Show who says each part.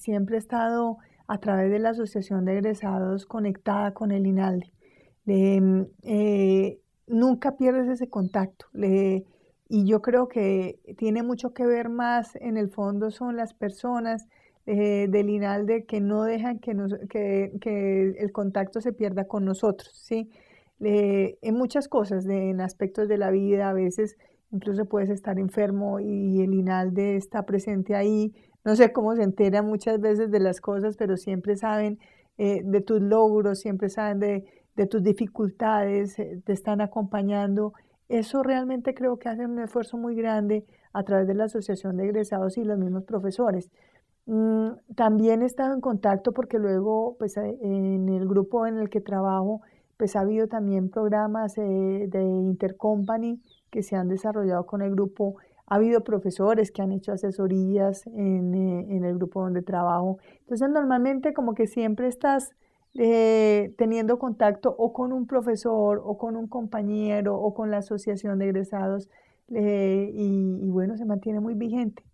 Speaker 1: Siempre he estado a través de la Asociación de Egresados conectada con el INALDE. Mm, eh, nunca pierdes ese contacto. y yo creo que tiene mucho que ver más, en el fondo son las personas eh, del INALDE que no dejan que, el contacto se pierda con nosotros, ¿sí? en muchas cosas, en aspectos de la vida, a veces Incluso puedes estar enfermo y el INALDE está presente ahí. No sé cómo se entera muchas veces de las cosas, pero siempre saben eh, de tus logros, siempre saben de, tus dificultades, eh, te están acompañando. Eso realmente creo que hace un esfuerzo muy grande a través de la Asociación de Egresados y los mismos profesores. Mm, también he estado en contacto porque luego, pues eh, en el grupo en el que trabajo, pues ha habido también programas eh, de intercompany que se han desarrollado con el grupo. Ha habido profesores que han hecho asesorías en, eh, el grupo donde trabajo. Entonces, normalmente como que siempre estás eh, teniendo contacto o con un profesor o con un compañero o con la asociación de egresados y bueno, se mantiene muy vigente.